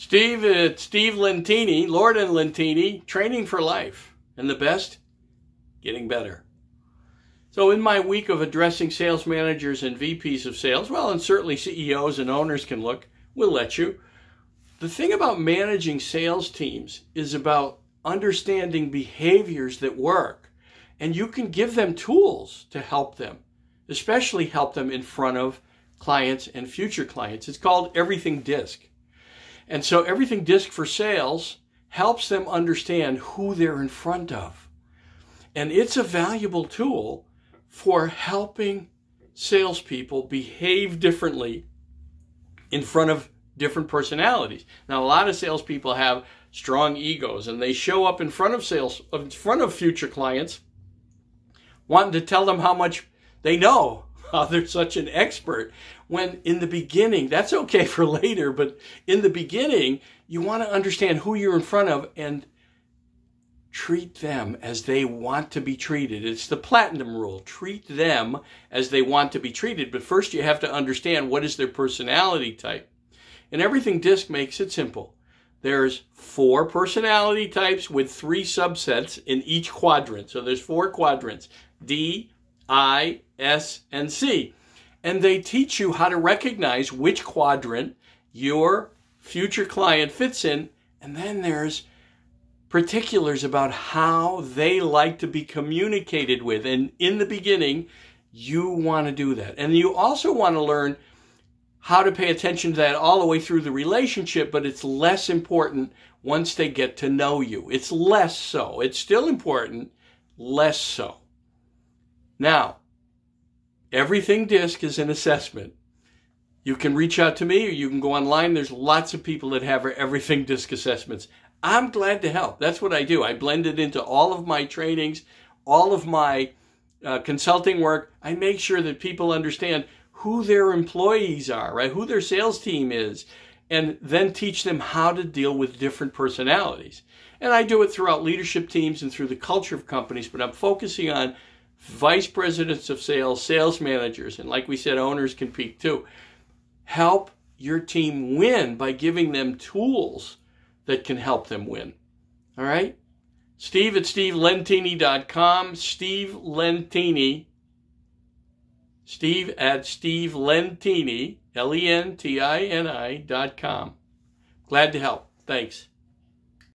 Steve, it's uh, Steve Lentini, Lord and Lentini, training for life. And the best, getting better. So in my week of addressing sales managers and VPs of sales, well, and certainly CEOs and owners can look, we'll let you. The thing about managing sales teams is about understanding behaviors that work. And you can give them tools to help them, especially help them in front of clients and future clients. It's called Everything Disc. And so everything disc for sales helps them understand who they're in front of. And it's a valuable tool for helping salespeople behave differently in front of different personalities. Now, a lot of salespeople have strong egos, and they show up in front of sales, in front of future clients, wanting to tell them how much they know how they're such an expert when in the beginning, that's okay for later, but in the beginning, you want to understand who you're in front of and treat them as they want to be treated. It's the platinum rule. Treat them as they want to be treated, but first you have to understand what is their personality type. And everything disc makes it simple. There's four personality types with three subsets in each quadrant. So there's four quadrants. D, I, S, and C. And they teach you how to recognize which quadrant your future client fits in. And then there's particulars about how they like to be communicated with. And in the beginning, you want to do that. And you also want to learn how to pay attention to that all the way through the relationship, but it's less important once they get to know you. It's less so. It's still important, less so. Now, everything disc is an assessment. You can reach out to me or you can go online. There's lots of people that have everything disc assessments. I'm glad to help. That's what I do. I blend it into all of my trainings, all of my uh, consulting work. I make sure that people understand who their employees are, right? Who their sales team is, and then teach them how to deal with different personalities. And I do it throughout leadership teams and through the culture of companies, but I'm focusing on vice presidents of sales, sales managers, and like we said, owners can peak too. Help your team win by giving them tools that can help them win. All right? Steve at stevelentini.com. Steve Lentini. Steve at stevelentini L E N T I N I dot com. Glad to help. Thanks.